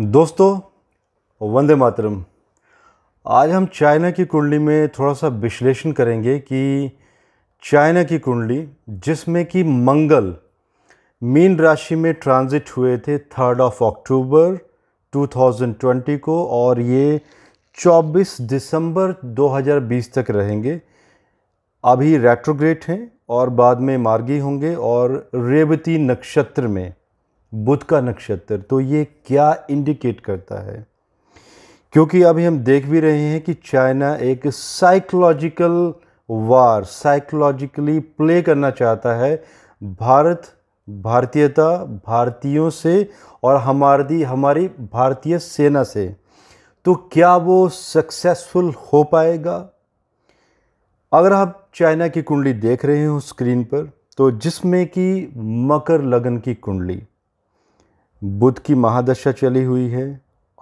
दोस्तों वंदे मातरम आज हम चाइना की कुंडली में थोड़ा सा विश्लेषण करेंगे कि चाइना की कुंडली जिसमें कि मंगल मीन राशि में ट्रांजिट हुए थे थर्ड ऑफ अक्टूबर 2020 को और ये 24 दिसंबर 2020 तक रहेंगे अभी रेट्रोग्रेट हैं और बाद में मार्गी होंगे और रेवती नक्षत्र में बुध का नक्षत्र तो ये क्या इंडिकेट करता है क्योंकि अभी हम देख भी रहे हैं कि चाइना एक साइकोलॉजिकल वार साइकोलॉजिकली प्ले करना चाहता है भारत भारतीयता भारतीयों से और हमारी हमारी भारतीय सेना से तो क्या वो सक्सेसफुल हो पाएगा अगर आप चाइना की कुंडली देख रहे हो स्क्रीन पर तो जिसमें कि मकर लगन की कुंडली बुद्ध की महादशा चली हुई है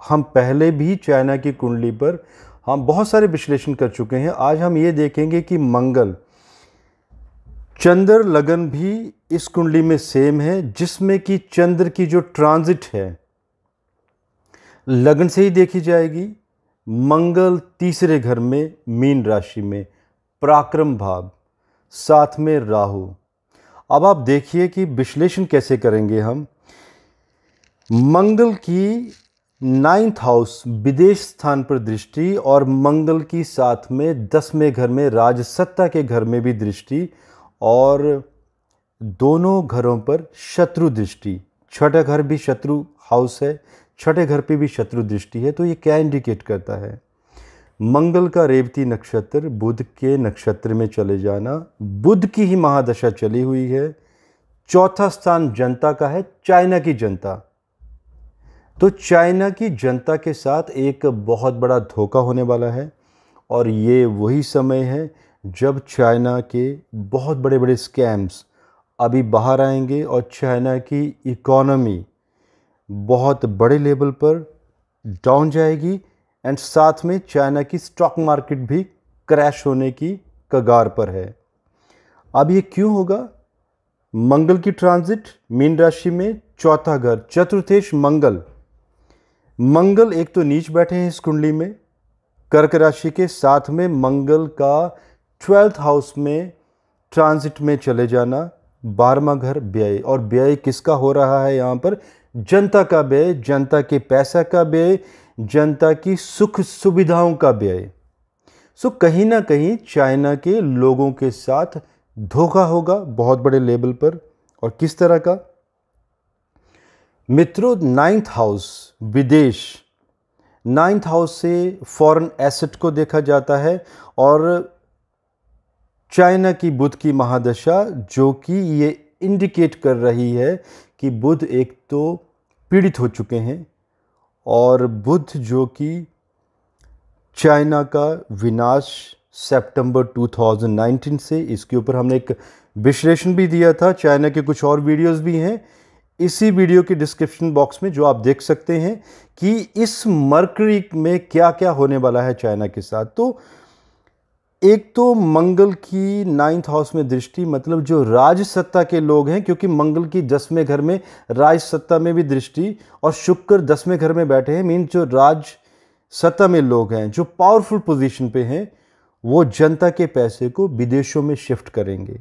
हम पहले भी चाइना की कुंडली पर हम बहुत सारे विश्लेषण कर चुके हैं आज हम ये देखेंगे कि मंगल चंद्र लगन भी इस कुंडली में सेम है जिसमें कि चंद्र की जो ट्रांजिट है लगन से ही देखी जाएगी मंगल तीसरे घर में मीन राशि में पराक्रम भाव साथ में राहु अब आप देखिए कि विश्लेषण कैसे करेंगे हम मंगल की नाइन्थ हाउस विदेश स्थान पर दृष्टि और मंगल की साथ में दसवें घर में राजसत्ता के घर में भी दृष्टि और दोनों घरों पर शत्रु दृष्टि छठा घर भी शत्रु हाउस है छठे घर पे भी शत्रु दृष्टि है तो ये क्या इंडिकेट करता है मंगल का रेवती नक्षत्र बुध के नक्षत्र में चले जाना बुध की ही महादशा चली हुई है चौथा स्थान जनता का है चाइना की जनता तो चाइना की जनता के साथ एक बहुत बड़ा धोखा होने वाला है और ये वही समय है जब चाइना के बहुत बड़े बड़े स्कैम्स अभी बाहर आएंगे और चाइना की इकोनॉमी बहुत बड़े लेवल पर डाउन जाएगी एंड साथ में चाइना की स्टॉक मार्केट भी क्रैश होने की कगार पर है अब ये क्यों होगा मंगल की ट्रांजिट मीन राशि में चौथा घर चतुर्थेश मंगल मंगल एक तो नीच बैठे हैं इस कुंडली में कर्क राशि के साथ में मंगल का ट्वेल्थ हाउस में ट्रांजिट में चले जाना बारहवा घर व्यय और व्यय किसका हो रहा है यहाँ पर जनता का व्यय जनता के पैसा का व्यय जनता की सुख सुविधाओं का व्यय सो कहीं ना कहीं चाइना के लोगों के साथ धोखा होगा बहुत बड़े लेवल पर और किस तरह का मित्रों नाइन्थ हाउस विदेश नाइन्थ हाउस से फॉरेन एसेट को देखा जाता है और चाइना की बुद्ध की महादशा जो कि ये इंडिकेट कर रही है कि बुध एक तो पीड़ित हो चुके हैं और बुध जो कि चाइना का विनाश सितंबर 2019 से इसके ऊपर हमने एक विश्लेषण भी दिया था चाइना के कुछ और वीडियोस भी हैं इसी वीडियो के डिस्क्रिप्शन बॉक्स में जो आप देख सकते हैं कि इस मरकरी में क्या क्या होने वाला है चाइना के साथ तो एक तो मंगल की नाइन्थ हाउस में दृष्टि मतलब जो राज सत्ता के लोग हैं क्योंकि मंगल की दसवें घर में राज सत्ता में भी दृष्टि और शुक्र दसवें घर में बैठे हैं मीन जो राज सत्ता में लोग हैं जो पावरफुल पोजीशन पे हैं वो जनता के पैसे को विदेशों में शिफ्ट करेंगे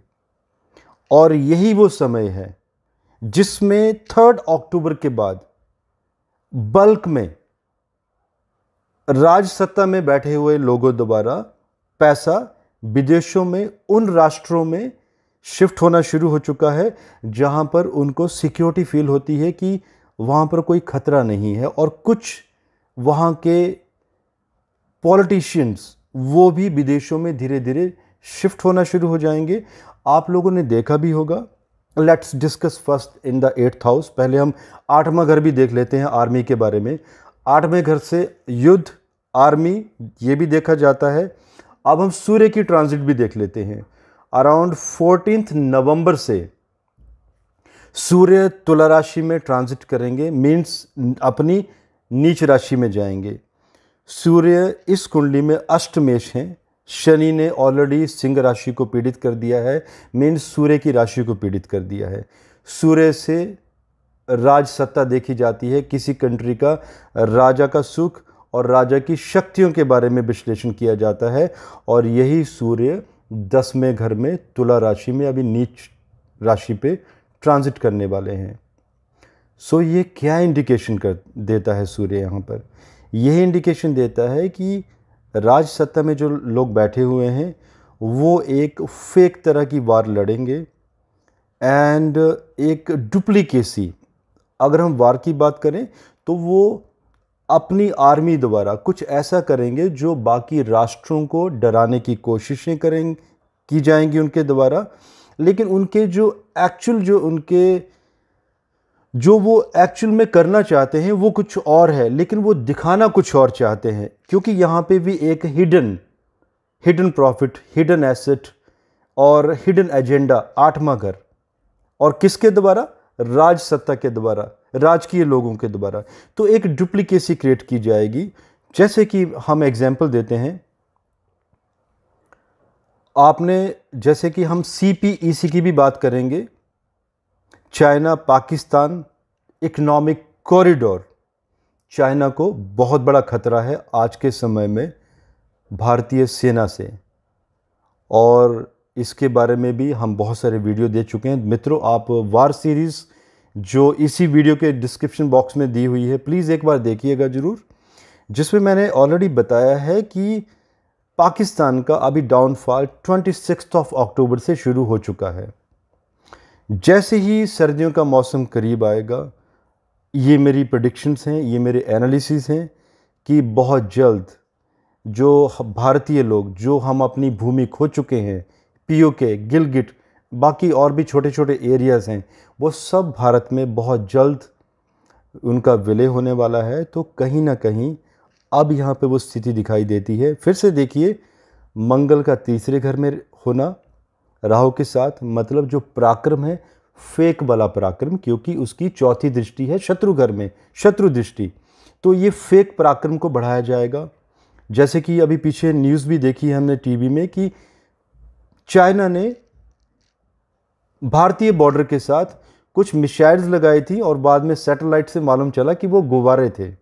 और यही वो समय है जिसमें थर्ड अक्टूबर के बाद बल्क में राज सत्ता में बैठे हुए लोगों द्वारा पैसा विदेशों में उन राष्ट्रों में शिफ्ट होना शुरू हो चुका है जहां पर उनको सिक्योरिटी फील होती है कि वहां पर कोई खतरा नहीं है और कुछ वहां के पॉलिटिशियंस वो भी विदेशों में धीरे धीरे शिफ्ट होना शुरू हो जाएंगे आप लोगों ने देखा भी होगा let's discuss first in the eighth house पहले हम आठवां घर भी देख लेते हैं आर्मी के बारे में आठवें घर से युद्ध आर्मी ये भी देखा जाता है अब हम सूर्य की ट्रांजिट भी देख लेते हैं अराउंड फोर्टीन नवंबर से सूर्य तुला राशि में ट्रांजिट करेंगे मीन्स अपनी नीच राशि में जाएंगे सूर्य इस कुंडली में अष्टमेश हैं शनि ने ऑलरेडी सिंह राशि को पीड़ित कर दिया है मीन्स सूर्य की राशि को पीड़ित कर दिया है सूर्य से राज सत्ता देखी जाती है किसी कंट्री का राजा का सुख और राजा की शक्तियों के बारे में विश्लेषण किया जाता है और यही सूर्य दसवें घर में तुला राशि में अभी नीच राशि पे ट्रांजिट करने वाले हैं सो ये क्या इंडिकेशन कर देता है सूर्य यहाँ पर यह इंडिकेशन देता है कि राज सत्ता में जो लोग बैठे हुए हैं वो एक फेक तरह की वार लड़ेंगे एंड एक डुप्लीकेसी अगर हम वार की बात करें तो वो अपनी आर्मी द्वारा कुछ ऐसा करेंगे जो बाकी राष्ट्रों को डराने की कोशिशें करें की जाएंगी उनके द्वारा लेकिन उनके जो एक्चुअल जो उनके जो वो एक्चुअल में करना चाहते हैं वो कुछ और है लेकिन वो दिखाना कुछ और चाहते हैं क्योंकि यहाँ पे भी एक hidden hidden profit hidden asset और हिडन एजेंडा आठवा घर और किसके द्वारा राज सत्ता के द्वारा राजकीय लोगों के द्वारा तो एक डुप्लीकेसी क्रिएट की जाएगी जैसे कि हम एग्जाम्पल देते हैं आपने जैसे कि हम सी e की भी बात करेंगे China Pakistan economic corridor China को बहुत बड़ा खतरा है आज के समय में भारतीय सेना से और इसके बारे में भी हम बहुत सारे वीडियो दे चुके हैं मित्रों आप वार सीरीज़ जो इसी वीडियो के डिस्क्रिप्शन बॉक्स में दी हुई है प्लीज़ एक बार देखिएगा ज़रूर जिसमें मैंने ऑलरेडी बताया है कि पाकिस्तान का अभी downfall twenty six of October से शुरू हो चुका है जैसे ही सर्दियों का मौसम करीब आएगा ये मेरी प्रडिक्शंस हैं ये मेरे एनालिसिस हैं कि बहुत जल्द जो भारतीय लोग जो हम अपनी भूमि खो चुके हैं पीओके गिलगिट बाकी और भी छोटे छोटे एरियाज़ हैं वो सब भारत में बहुत जल्द उनका विलय होने वाला है तो कहीं ना कहीं अब यहाँ पे वो स्थिति दिखाई देती है फिर से देखिए मंगल का तीसरे घर में होना राहु के साथ मतलब जो पराक्रम है फेक वाला पराक्रम क्योंकि उसकी चौथी दृष्टि है शत्रुघर में शत्रु दृष्टि तो ये फेक पराक्रम को बढ़ाया जाएगा जैसे कि अभी पीछे न्यूज़ भी देखी है हमने टीवी में कि चाइना ने भारतीय बॉर्डर के साथ कुछ मिसाइल्स लगाई थी और बाद में सैटेलाइट से मालूम चला कि वो गुब्बारे थे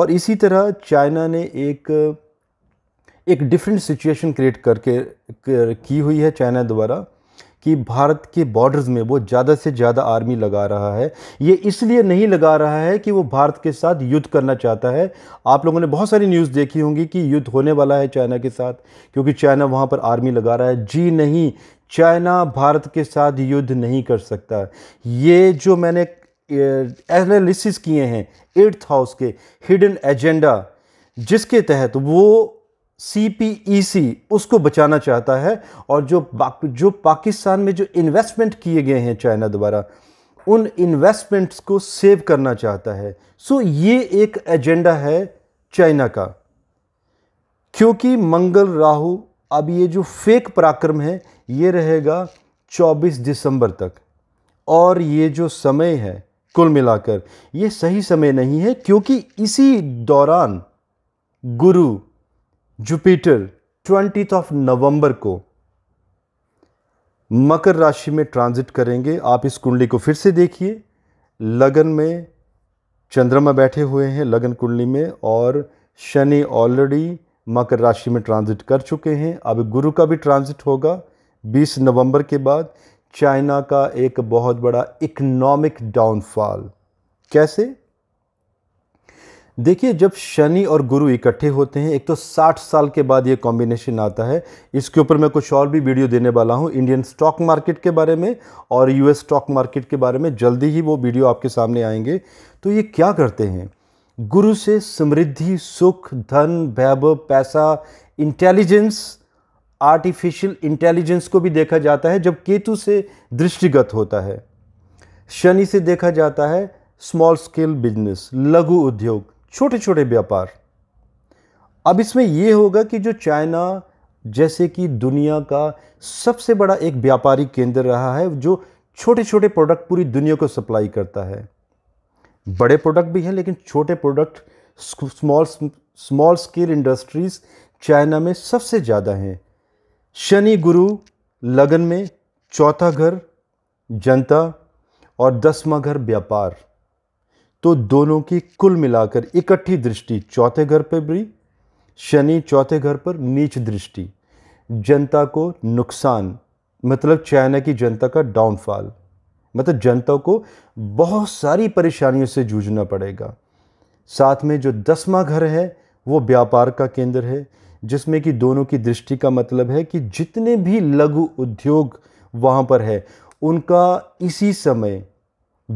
और इसी तरह चाइना ने एक एक डिफरेंट सिचुएशन क्रिएट करके की हुई है चाइना द्वारा कि भारत के बॉर्डर्स में वो ज़्यादा से ज़्यादा आर्मी लगा रहा है ये इसलिए नहीं लगा रहा है कि वो भारत के साथ युद्ध करना चाहता है आप लोगों ने बहुत सारी न्यूज़ देखी होंगी कि युद्ध होने वाला है चाइना के साथ क्योंकि चाइना वहाँ पर आर्मी लगा रहा है जी नहीं चाइना भारत के साथ युद्ध नहीं कर सकता ये जो मैंने एनालिसिस किए हैं एट्थ हाउस के हिडन एजेंडा जिसके तहत वो सी e उसको बचाना चाहता है और जो जो पाकिस्तान में जो इन्वेस्टमेंट किए गए हैं चाइना द्वारा उन इन्वेस्टमेंट्स को सेव करना चाहता है सो ये एक एजेंडा है चाइना का क्योंकि मंगल राहु अब ये जो फेक पराक्रम है ये रहेगा 24 दिसंबर तक और ये जो समय है कुल मिलाकर ये सही समय नहीं है क्योंकि इसी दौरान गुरु जुपिटर ट्वेंटी ऑफ नवंबर को मकर राशि में ट्रांजिट करेंगे आप इस कुंडली को फिर से देखिए लगन में चंद्रमा बैठे हुए हैं लगन कुंडली में और शनि ऑलरेडी मकर राशि में ट्रांजिट कर चुके हैं अब गुरु का भी ट्रांजिट होगा 20 नवंबर के बाद चाइना का एक बहुत बड़ा इकोनॉमिक डाउनफॉल कैसे देखिए जब शनि और गुरु इकट्ठे होते हैं एक तो 60 साल के बाद ये कॉम्बिनेशन आता है इसके ऊपर मैं कुछ और भी वीडियो देने वाला हूँ इंडियन स्टॉक मार्केट के बारे में और यूएस स्टॉक मार्केट के बारे में जल्दी ही वो वीडियो आपके सामने आएंगे तो ये क्या करते हैं गुरु से समृद्धि सुख धन वैभव पैसा इंटेलिजेंस आर्टिफिशियल इंटेलिजेंस को भी देखा जाता है जब केतु से दृष्टिगत होता है शनि से देखा जाता है स्मॉल स्केल बिजनेस लघु उद्योग छोटे छोटे व्यापार अब इसमें यह होगा कि जो चाइना जैसे कि दुनिया का सबसे बड़ा एक व्यापारिक केंद्र रहा है जो छोटे छोटे प्रोडक्ट पूरी दुनिया को सप्लाई करता है बड़े प्रोडक्ट भी हैं लेकिन छोटे product small small scale industries China में सबसे ज़्यादा हैं शनि गुरु लगन में चौथा घर जनता और दसवा घर व्यापार तो दोनों की कुल मिलाकर इकट्ठी दृष्टि चौथे घर पर भी शनि चौथे घर पर नीच दृष्टि जनता को नुकसान मतलब चाइना की जनता का डाउनफॉल मतलब जनता को बहुत सारी परेशानियों से जूझना पड़ेगा साथ में जो दसवा घर है वो व्यापार का केंद्र है जिसमें कि दोनों की दृष्टि का मतलब है कि जितने भी लघु उद्योग वहाँ पर है उनका इसी समय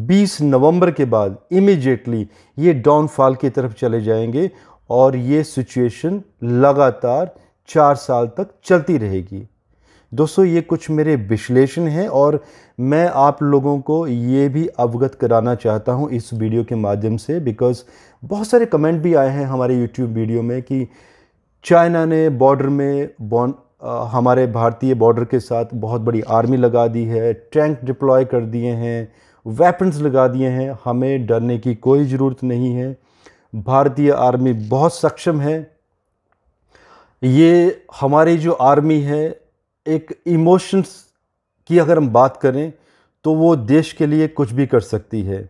20 नवंबर के बाद इमिजिएटली ये डाउनफॉल की तरफ चले जाएंगे और ये सिचुएशन लगातार चार साल तक चलती रहेगी दोस्तों ये कुछ मेरे विश्लेषण हैं और मैं आप लोगों को ये भी अवगत कराना चाहता हूँ इस वीडियो के माध्यम से बिकॉज़ बहुत सारे कमेंट भी आए हैं हमारे यूट्यूब वीडियो में कि चाइना ने बॉर्डर में बॉन्ड हमारे भारतीय बॉर्डर के साथ बहुत बड़ी आर्मी लगा दी है टैंक डिप्लॉय कर दिए हैं वेपन्स लगा दिए हैं हमें डरने की कोई ज़रूरत नहीं है भारतीय आर्मी बहुत सक्षम है ये हमारी जो आर्मी है एक इमोशंस की अगर हम बात करें तो वो देश के लिए कुछ भी कर सकती है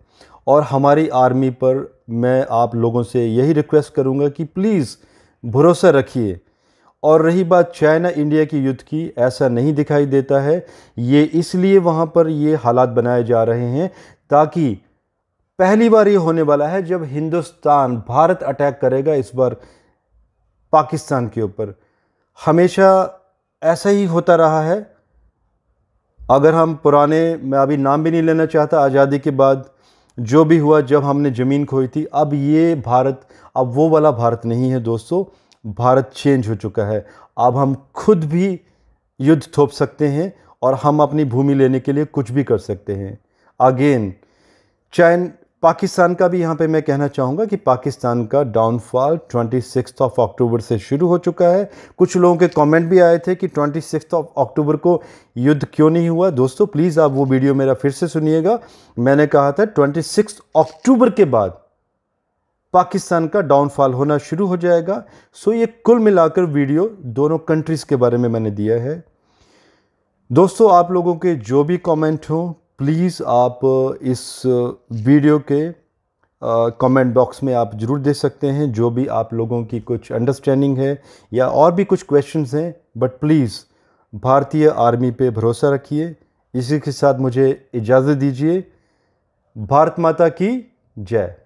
और हमारी आर्मी पर मैं आप लोगों से यही रिक्वेस्ट करूँगा कि प्लीज़ भरोसा रखिए और रही बात चाइना इंडिया की युद्ध की ऐसा नहीं दिखाई देता है ये इसलिए वहाँ पर ये हालात बनाए जा रहे हैं ताकि पहली बार ये होने वाला है जब हिंदुस्तान भारत अटैक करेगा इस बार पाकिस्तान के ऊपर हमेशा ऐसा ही होता रहा है अगर हम पुराने मैं अभी नाम भी नहीं लेना चाहता आज़ादी के बाद जो भी हुआ जब हमने ज़मीन खोई थी अब ये भारत अब वो वाला भारत नहीं है दोस्तों भारत चेंज हो चुका है अब हम खुद भी युद्ध थोप सकते हैं और हम अपनी भूमि लेने के लिए कुछ भी कर सकते हैं अगेन चैन पाकिस्तान का भी यहाँ पे मैं कहना चाहूँगा कि पाकिस्तान का downfall twenty six of October से शुरू हो चुका है कुछ लोगों के कमेंट भी आए थे कि ट्वेंटी सिक्स ऑफ अक्टूबर को युद्ध क्यों नहीं हुआ दोस्तों प्लीज़ आप वो वीडियो मेरा फिर से सुनिएगा मैंने कहा था ट्वेंटी सिक्स अक्टूबर के बाद पाकिस्तान का डाउनफॉल होना शुरू हो जाएगा सो ये कुल मिलाकर वीडियो दोनों कंट्रीज़ के बारे में मैंने दिया है दोस्तों आप लोगों के जो भी कमेंट हो प्लीज़ आप uh, इस वीडियो uh, के कमेंट uh, बॉक्स में आप ज़रूर दे सकते हैं जो भी आप लोगों की कुछ अंडरस्टैंडिंग है या और भी कुछ क्वेश्चंस हैं बट प्लीज़ भारतीय आर्मी पे भरोसा रखिए इसी के साथ मुझे इजाज़त दीजिए भारत माता की जय